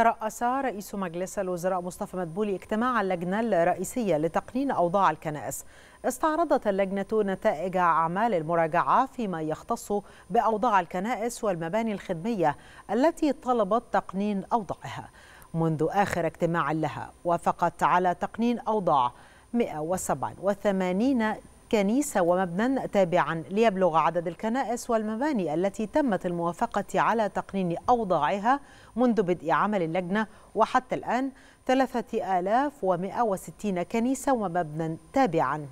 ترأس رئيس مجلس الوزراء مصطفى مدبولي اجتماع اللجنة الرئيسية لتقنين أوضاع الكنائس استعرضت اللجنة نتائج أعمال المراجعة فيما يختص بأوضاع الكنائس والمباني الخدمية التي طلبت تقنين أوضاعها منذ آخر اجتماع لها وافقت على تقنين أوضاع 187 كنيسة ومبنى تابعا ليبلغ عدد الكنائس والمباني التي تمت الموافقة على تقنين أوضاعها منذ بدء عمل اللجنة وحتى الآن 3160 كنيسة ومبنى تابعاً